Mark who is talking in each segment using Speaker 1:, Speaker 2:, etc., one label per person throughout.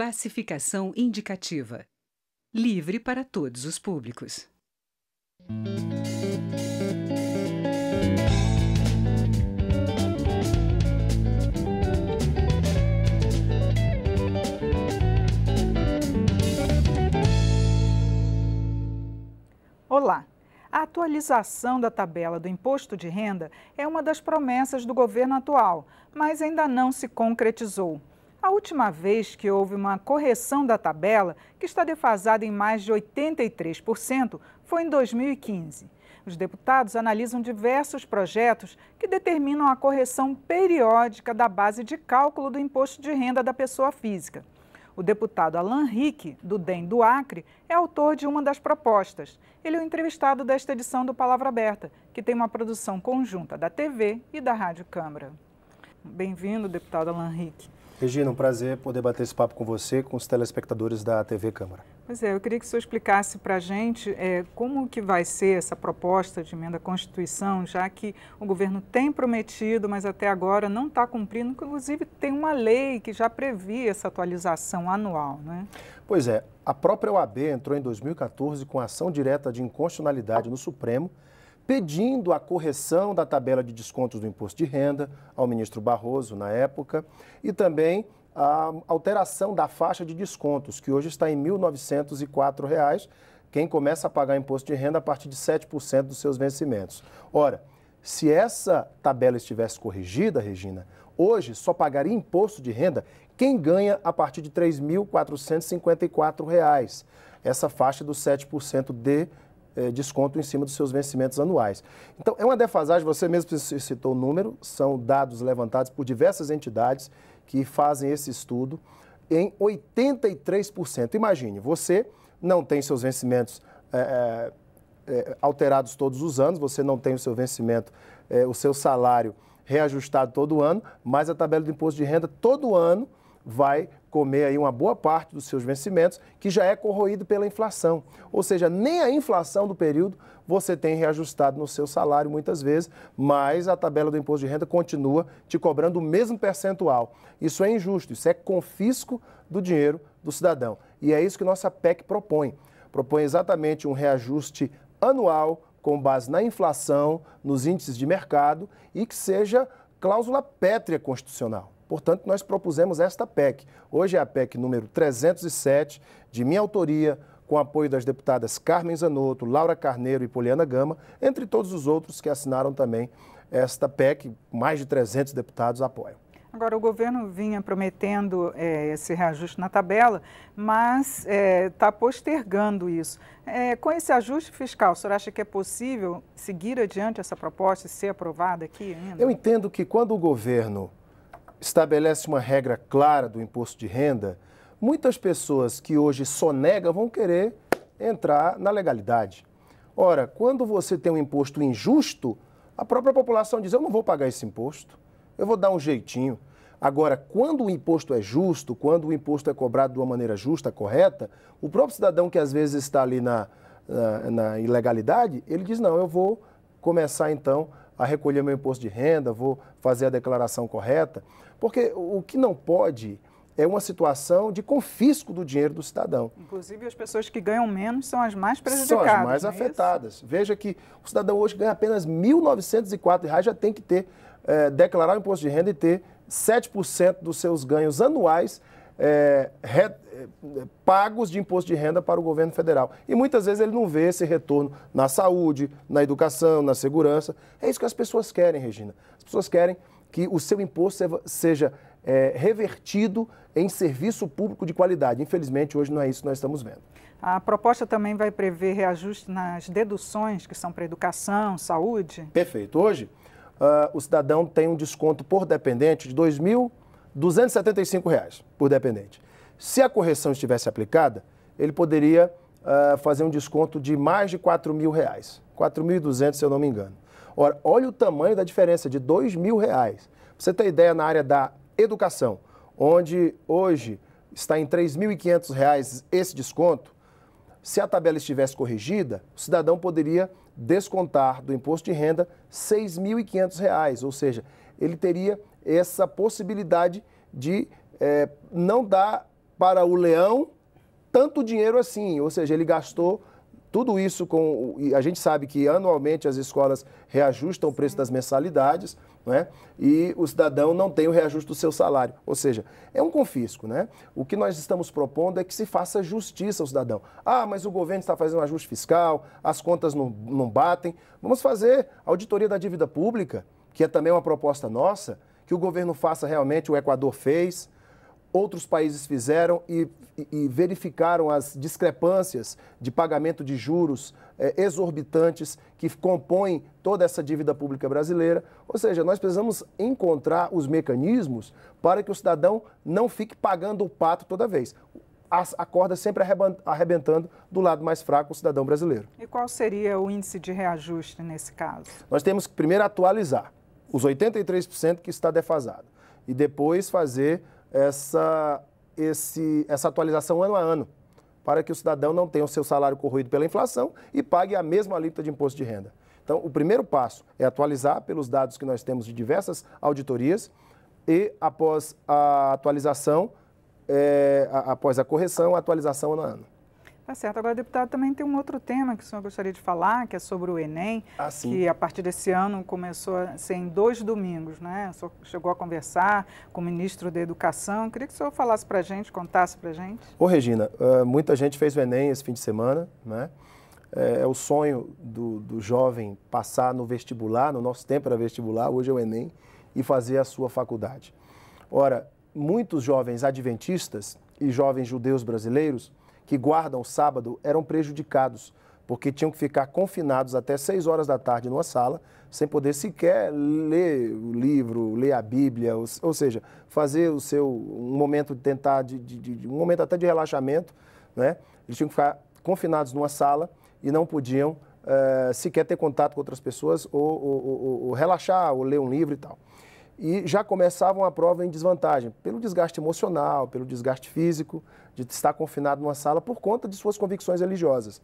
Speaker 1: Classificação indicativa. Livre para todos os públicos. Olá! A atualização da tabela do imposto de renda é uma das promessas do governo atual, mas ainda não se concretizou. A última vez que houve uma correção da tabela, que está defasada em mais de 83%, foi em 2015. Os deputados analisam diversos projetos que determinam a correção periódica da base de cálculo do imposto de renda da pessoa física. O deputado Alan Rick, do DEM do Acre, é autor de uma das propostas. Ele é o entrevistado desta edição do Palavra Aberta, que tem uma produção conjunta da TV e da Rádio Câmara. Bem-vindo, deputado Alan Rick.
Speaker 2: Regina, um prazer poder bater esse papo com você, com os telespectadores da TV Câmara.
Speaker 1: Pois é, eu queria que o senhor explicasse para a gente é, como que vai ser essa proposta de emenda à Constituição, já que o governo tem prometido, mas até agora não está cumprindo, inclusive tem uma lei que já previa essa atualização anual, né?
Speaker 2: Pois é, a própria OAB entrou em 2014 com ação direta de inconstitucionalidade no Supremo, pedindo a correção da tabela de descontos do imposto de renda ao ministro Barroso, na época, e também a alteração da faixa de descontos, que hoje está em R$ 1.904. Reais, quem começa a pagar imposto de renda a partir de 7% dos seus vencimentos. Ora, se essa tabela estivesse corrigida, Regina, hoje só pagaria imposto de renda quem ganha a partir de R$ 3.454. Essa faixa é dos 7% de eh, desconto em cima dos seus vencimentos anuais. Então, é uma defasagem, você mesmo citou o número, são dados levantados por diversas entidades que fazem esse estudo em 83%. Imagine, você não tem seus vencimentos é, é, alterados todos os anos, você não tem o seu vencimento, o seu salário reajustado todo ano, mas a tabela do imposto de renda todo ano vai comer aí uma boa parte dos seus vencimentos, que já é corroído pela inflação. Ou seja, nem a inflação do período você tem reajustado no seu salário muitas vezes, mas a tabela do imposto de renda continua te cobrando o mesmo percentual. Isso é injusto, isso é confisco do dinheiro do cidadão. E é isso que nossa PEC propõe. Propõe exatamente um reajuste anual com base na inflação, nos índices de mercado e que seja cláusula pétrea constitucional. Portanto, nós propusemos esta PEC. Hoje é a PEC número 307, de minha autoria, com apoio das deputadas Carmen Zanotto, Laura Carneiro e Poliana Gama, entre todos os outros que assinaram também esta PEC, mais de 300 deputados apoiam.
Speaker 1: Agora, o governo vinha prometendo é, esse reajuste na tabela, mas está eh, é, postergando isso. É, com esse ajuste fiscal, o senhor acha que é possível seguir adiante essa proposta e ser aprovada aqui ainda?
Speaker 2: Eu entendo que quando o governo estabelece uma regra clara do imposto de renda, muitas pessoas que hoje sonegam vão querer entrar na legalidade. Ora, quando você tem um imposto injusto, a própria população diz: eu não vou pagar esse imposto, eu vou dar um jeitinho. Agora, quando o imposto é justo, quando o imposto é cobrado de uma maneira justa, correta, o próprio cidadão que às vezes está ali na, na, na ilegalidade, ele diz: não, eu vou começar então a recolher meu imposto de renda, vou fazer a declaração correta, porque o que não pode é uma situação de confisco do dinheiro do cidadão.
Speaker 1: Inclusive, as pessoas que ganham menos são as mais prejudicadas. São as mais é
Speaker 2: afetadas. Isso? Veja que o cidadão hoje ganha apenas R$ 1.904,00, já tem que ter, é, declarar o imposto de renda e ter 7% dos seus ganhos anuais é, re, é, pagos de imposto de renda para o governo federal. E muitas vezes ele não vê esse retorno na saúde, na educação, na segurança. É isso que as pessoas querem, Regina. As pessoas querem que o seu imposto seja é, revertido em serviço público de qualidade. Infelizmente, hoje não é isso que nós estamos vendo.
Speaker 1: A proposta também vai prever reajuste nas
Speaker 2: deduções que são para educação, saúde? Perfeito. Hoje, uh, o cidadão tem um desconto por dependente de R$ 2.000. 275 reais por dependente. Se a correção estivesse aplicada, ele poderia uh, fazer um desconto de mais de 4 mil reais. 4.200, se eu não me engano. Ora, olha o tamanho da diferença de 2 mil reais. Pra você ter ideia, na área da educação, onde hoje está em 3.500 reais esse desconto, se a tabela estivesse corrigida, o cidadão poderia descontar do imposto de renda R$ reais, ou seja, ele teria essa possibilidade de é, não dar para o leão tanto dinheiro assim, ou seja, ele gastou tudo isso com. A gente sabe que anualmente as escolas reajustam o preço das mensalidades, né? E o cidadão não tem o reajuste do seu salário. Ou seja, é um confisco, né? O que nós estamos propondo é que se faça justiça ao cidadão. Ah, mas o governo está fazendo um ajuste fiscal, as contas não, não batem. Vamos fazer auditoria da dívida pública, que é também uma proposta nossa que o governo faça realmente, o Equador fez, outros países fizeram e, e, verificaram as discrepâncias de pagamento de juros eh, exorbitantes que compõem toda essa dívida pública brasileira. Ou seja, nós precisamos encontrar os mecanismos para que o cidadão não fique pagando o pato toda vez a corda sempre arrebentando do lado mais fraco, o cidadão brasileiro.
Speaker 1: E qual seria o índice de reajuste nesse caso?
Speaker 2: Nós temos que primeiro atualizar os 83% que está defasado. E depois fazer essa, esse, essa atualização ano a ano, para que o cidadão não tenha o seu salário corroído pela inflação e pague a mesma alíquota de imposto de renda. Então, o primeiro passo é atualizar pelos dados que nós temos de diversas auditorias e, após a atualização, é, após a correção, a atualização ano a ano.
Speaker 1: Tá certo. Agora, deputado, também tem um outro tema que o senhor gostaria de falar, que é sobre o Enem, ah, que a partir desse ano começou a ser em dois domingos, né? O senhor chegou a conversar com o ministro da Educação. Eu queria que o senhor falasse para a gente, contasse para a gente.
Speaker 2: Ô, Regina, eh, muita gente fez o Enem esse fim de semana, né? Eh, é, o sonho do, do jovem passar no vestibular, no nosso tempo era vestibular, hoje é o Enem, e fazer a sua faculdade. Ora, muitos jovens adventistas e jovens judeus brasileiros que guardam o sábado eram prejudicados, porque tinham que ficar confinados até 6 horas da tarde numa sala, sem poder sequer ler o livro, ler a Bíblia, ou, ou seja, fazer o seu um momento de tentar de, de, de, um momento até de relaxamento, né? Eles tinham que ficar confinados numa sala e não podiam uh, sequer ter contato com outras pessoas ou, ou, ou relaxar ou ler um livro e tal e já começavam a prova em desvantagem, pelo desgaste emocional, pelo desgaste físico, de estar confinado numa sala por conta de suas convicções religiosas.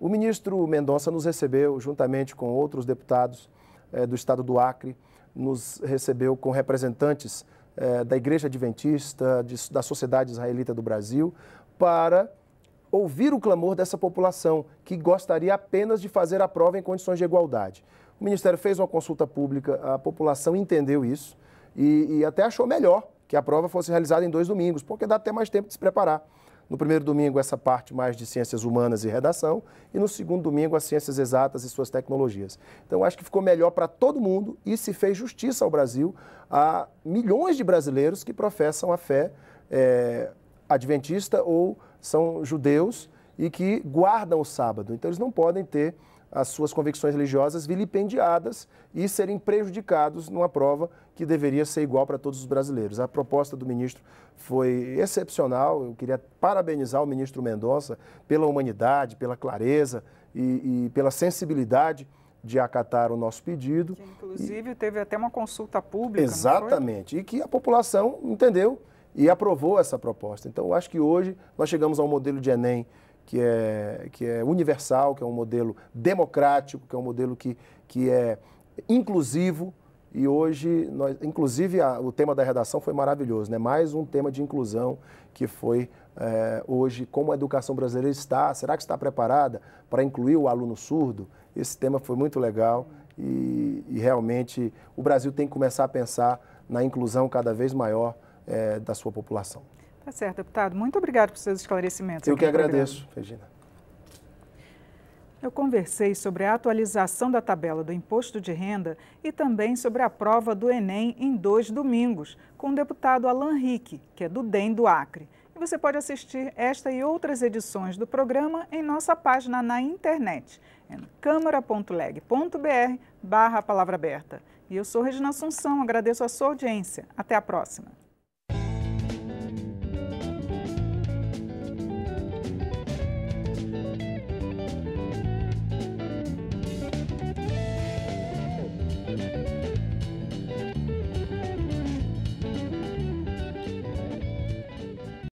Speaker 2: O ministro Mendonça nos recebeu, juntamente com outros deputados eh, do estado do Acre, nos recebeu com representantes eh, da Igreja Adventista, de, da Sociedade Israelita do Brasil, para ouvir o clamor dessa população que gostaria apenas de fazer a prova em condições de igualdade. O Ministério fez uma consulta pública, a população entendeu isso e, e até achou melhor que a prova fosse realizada em dois domingos, porque dá até mais tempo de se preparar. No primeiro domingo, essa parte mais de ciências humanas e redação, e no segundo domingo, as ciências exatas e suas tecnologias. Então, acho que ficou melhor para todo mundo e se fez justiça ao Brasil, a milhões de brasileiros que professam a fé é, adventista ou são judeus e que guardam o sábado. Então eles não podem ter as suas convicções religiosas vilipendiadas e serem prejudicados numa prova que deveria ser igual para todos os brasileiros. A proposta do ministro foi excepcional. Eu queria parabenizar o ministro Mendonça pela humanidade, pela clareza e, e pela sensibilidade de acatar o nosso pedido. Que, inclusive, e... teve até uma consulta
Speaker 1: pública. Exatamente.
Speaker 2: E que a população entendeu e aprovou essa proposta. Então, eu acho que hoje nós chegamos a um modelo de Enem que é, que é universal, que é um modelo democrático, que é um modelo que, que é inclusivo. E hoje, nós, inclusive, a, o tema da redação foi maravilhoso, né? Mais um tema de inclusão que foi é, hoje como a educação brasileira está. Será que está preparada para incluir o aluno surdo? Esse tema foi muito legal e, e realmente o Brasil tem que começar a pensar na inclusão cada vez maior é, da sua população.
Speaker 1: Tá certo, deputado. Muito obrigado por seus esclarecimentos. Eu que agradeço, Regina. Eu conversei sobre a atualização da tabela do imposto de renda e também sobre a prova do Enem em dois domingos, com o deputado Alan Rick, que é do DEM do Acre. E você pode assistir esta e outras edições do programa em nossa página na internet, em é câmara.leg.br barra palavra aberta. E eu sou Regina Assunção, agradeço a sua audiência. Até a próxima.